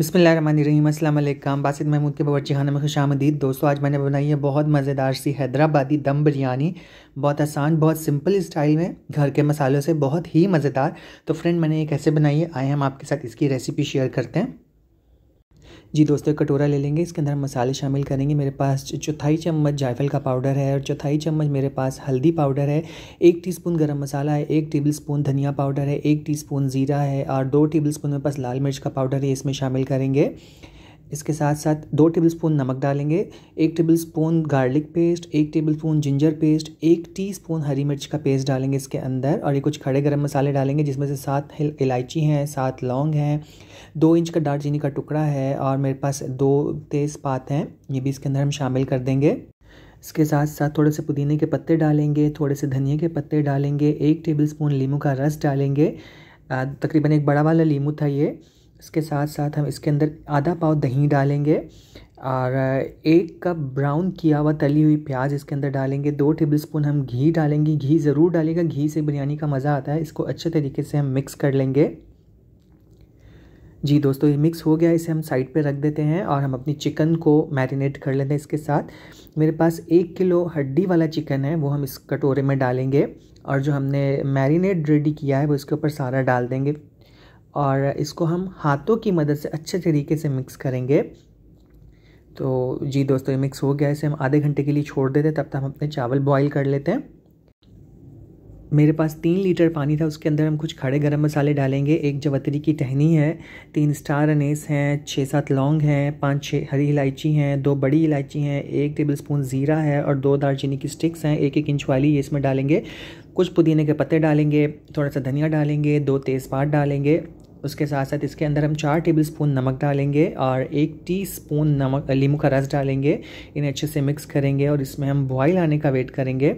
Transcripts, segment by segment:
बिसमीम बासित महमूद के बवर्ची खाना में खुश आमदीद दोस्तों आज मैंने बनाई है बहुत मज़ेदार सी हैदराबादी दम बिरयानी बहुत आसान बहुत सिंपल स्टाइल में घर के मसालों से बहुत ही मज़ेदार तो फ्रेंड मैंने ये कैसे बनाई है आए हम आपके साथ इसकी रेसिपी शेयर करते हैं जी दोस्तों कटोरा ले लेंगे इसके अंदर मसाले शामिल करेंगे मेरे पास चौथाई चम्मच जायफल का पाउडर है और चौथाई चम्मच मेरे पास हल्दी पाउडर है एक टीस्पून गरम मसाला है एक टेबलस्पून धनिया पाउडर है एक टीस्पून ज़ीरा है और दो टेबलस्पून मेरे पास लाल मिर्च का पाउडर है इसमें शामिल करेंगे इसके साथ साथ दो टेबलस्पून नमक डालेंगे एक टेबलस्पून गार्लिक पेस्ट एक टेबलस्पून जिंजर पेस्ट एक टीस्पून हरी मिर्च का पेस्ट डालेंगे इसके अंदर और ये कुछ खड़े गर्म मसाले डालेंगे जिसमें से सात इलायची हैं सात लौंग हैं दो इंच का दालचीनी का टुकड़ा है और मेरे पास दो तेज़पात हैं ये भी इसके अंदर हम शामिल कर देंगे इसके साथ साथ थोड़े से पुदीने के पत्ते डालेंगे थोड़े से धनिए के पत्ते डालेंगे एक टेबल स्पून का रस डालेंगे तकरीबन एक बड़ा वाला लीमू था ये इसके साथ साथ हम इसके अंदर आधा पाव दही डालेंगे और एक कप ब्राउन किया हुआ तली हुई प्याज इसके अंदर डालेंगे दो टेबल स्पून हम घी डालेंगे घी ज़रूर डालेगा घी से बिरयानी का मज़ा आता है इसको अच्छे तरीके से हम मिक्स कर लेंगे जी दोस्तों ये मिक्स हो गया इसे हम साइड पे रख देते हैं और हम अपनी चिकन को मैरिनेट कर लेते हैं इसके साथ मेरे पास एक किलो हड्डी वाला चिकन है वो हम इस कटोरे में डालेंगे और जो हमने मैरिनेट रेडी किया है वो इसके ऊपर सारा डाल देंगे और इसको हम हाथों की मदद से अच्छे तरीके से मिक्स करेंगे तो जी दोस्तों ये मिक्स हो गया इसे हम आधे घंटे के लिए छोड़ देते तब तक हम अपने चावल बॉईल कर लेते हैं मेरे पास तीन लीटर पानी था उसके अंदर हम कुछ खड़े गरम मसाले डालेंगे एक जवतरी की टहनी है तीन स्टार अनेस हैं छः सात लौंग हैं पाँच छः हरी इलायची हैं दो बड़ी इलायची हैं एक टेबल स्पून ज़ीरा है और दो दालचीनी की स्टिक्स हैं एक एक इंच वाली ये इसमें डालेंगे कुछ पुदीने के पत्ते डालेंगे थोड़ा सा धनिया डालेंगे दो तेज़पात डालेंगे उसके साथ साथ इसके अंदर हम चार टेबल स्पून नमक डालेंगे और एक टी स्पून नमक लीमू का रस डालेंगे इन्हें अच्छे से मिक्स करेंगे और इसमें हम बॉयल आने का वेट करेंगे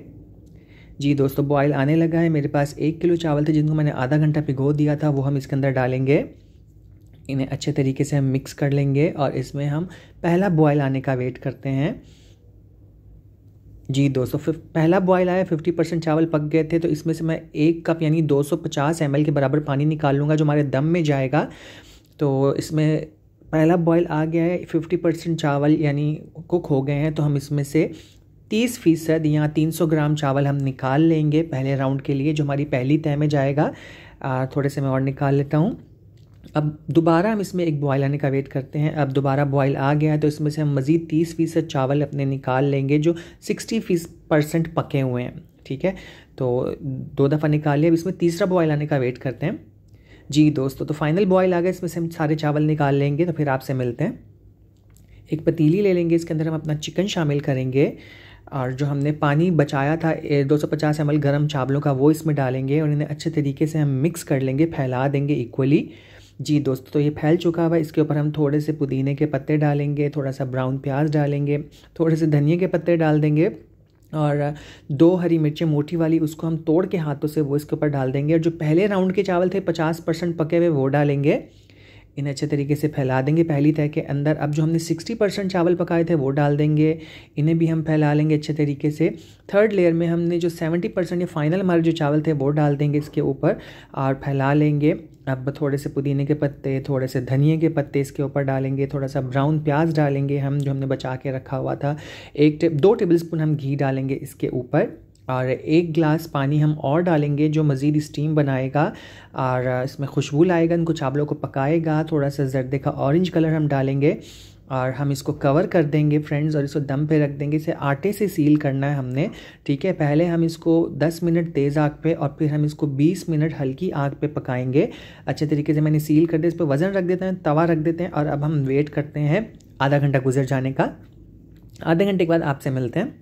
जी दोस्तों बॉयल आने लगा है मेरे पास एक किलो चावल थे जिनको मैंने आधा घंटा भिगो दिया था वो हम इसके अंदर डालेंगे इन्हें अच्छे तरीके से हम मिक्स कर लेंगे और इसमें हम पहला बॉयल आने का वेट करते हैं जी दोस्तों पहला बॉयल आया 50 परसेंट चावल पक गए थे तो इसमें से मैं एक कप यानी 250 सौ के बराबर पानी निकाल लूँगा जो हमारे दम में जाएगा तो इसमें पहला बॉयल आ गया है 50 परसेंट चावल यानी कुक हो गए हैं तो हम इसमें से तीस फीसद या तीन सौ ग्राम चावल हम निकाल लेंगे पहले राउंड के लिए जो हमारी पहली तय में जाएगा आ, थोड़े से मैं और निकाल लेता हूँ अब दोबारा हम इसमें एक बॉयल आने का वेट करते हैं अब दोबारा बॉयल आ गया है तो इसमें से हम मज़ीद तीस फीसद चावल अपने निकाल लेंगे जो सिक्सटी फीस परसेंट पके हुए हैं ठीक है तो दो दफ़ा निकाल लिया अब इसमें तीसरा बॉयल आने का वेट करते हैं जी दोस्तों तो फाइनल बॉयल आ गया इसमें से हम सारे चावल निकाल लेंगे तो फिर आपसे मिलते हैं एक पतीली ले लेंगे इसके अंदर हम अपना चिकन शामिल करेंगे और जो हमने पानी बचाया था दो सौ पचास एम गर्म चावलों का वो इसमें डालेंगे और इन्हें अच्छे तरीके से हम मिक्स कर लेंगे फैला देंगे इक्वली जी दोस्तों तो ये फैल चुका हुआ है इसके ऊपर हम थोड़े से पुदीने के पत्ते डालेंगे थोड़ा सा ब्राउन प्याज डालेंगे थोड़े से धनिए के पत्ते डाल देंगे और दो हरी मिर्चें मोटी वाली उसको हम तोड़ के हाथों से वो इसके ऊपर डाल देंगे और जो पहले राउंड के चावल थे पचास परसेंट पके हुए वो डालेंगे इन्हें अच्छे तरीके से फैला देंगे पहली तय के अंदर अब जो हमने सिक्सटी परसेंट चावल पकाए थे वो डाल देंगे इन्हें भी हम फैला लेंगे अच्छे तरीके से थर्ड लेयर में हमने जो सेवेंटी परसेंट या फाइनल हमारे जो चावल थे वो डाल देंगे इसके ऊपर और फैला लेंगे अब थोड़े से पुदीने के पत्ते थोड़े से धनिए के पत्ते इसके ऊपर डालेंगे थोड़ा सा ब्राउन प्याज डालेंगे हम जो हमने बचा के रखा हुआ था एक दो टेबल स्पून हम घी डालेंगे इसके ऊपर और एक ग्लास पानी हम और डालेंगे जो मज़ीद स्टीम बनाएगा और इसमें खुशबू लाएगा इनको चावलों को पकाएगा थोड़ा सा जर्दे का ऑरेंज कलर हम डालेंगे और हम इसको कवर कर देंगे फ्रेंड्स और इसको दम पे रख देंगे इसे आटे से सील करना है हमने ठीक है पहले हम इसको 10 मिनट तेज़ आग पे और फिर हम इसको 20 मिनट हल्की आग पे पकाएंगे अच्छे तरीके से मैंने सील कर दिया इस पर वज़न रख देते हैं तवा रख देते हैं और अब हम वेट करते हैं आधा घंटा गुजर जाने का आधे घंटे के बाद आपसे मिलते हैं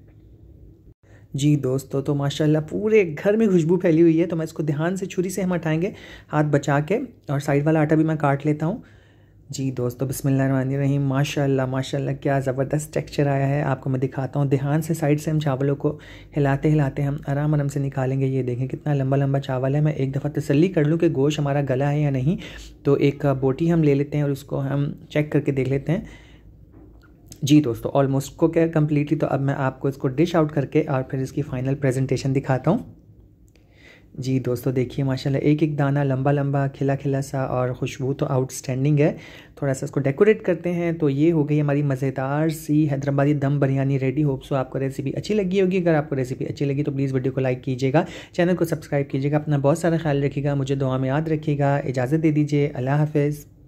जी दोस्तों तो माशाल्लाह पूरे घर में खुशबू फैली हुई है तो मैं इसको ध्यान से छुरी से हम हटाएंगे हाथ बचा के और साइड वाला आटा भी मैं काट लेता हूँ जी दोस्तों रही माशाला माशा क्या ज़बरदस्त टेक्स्चर आया है आपको मैं दिखाता हूँ ध्यान से साइड से हम चावलों को हिलाते हिलाते हम आराम आराम से निकालेंगे ये देखें कितना लंबा लंबा चावल है मैं एक दफ़ा तसल्ली कर लूँ कि गोश हमारा गला है या नहीं तो एक बोटी हम ले लेते हैं और उसको हम चेक करके देख लेते हैं जी दोस्तों ऑलमोस्ट कुक है कम्प्लीटली तो अब मैं आपको इसको डिश आउट करके और फिर इसकी फाइनल प्रेजेंटेशन दिखाता हूँ जी दोस्तों देखिए माशाल्लाह एक एक दाना लंबा लंबा खिला खिला सा और खुशबू तो आउटस्टैंडिंग है थोड़ा सा इसको डेकोरेट करते हैं तो ये हो गई हमारी मज़ेदार सी हैदराबादी दम बिरयानी रेडी होप सो आपको रेसिपी अच्छी लगी होगी अगर आपको रेसिपी अच्छी लगी तो प्लीज़ वीडियो को लाइक कीजिएगा चैनल को सब्सक्राइब कीजिएगा अपना बहुत सारा ख्याल रखिएगा मुझे दुआ में याद रखिएगा इजाज़त दे दीजिए अल्लाह हाफिज़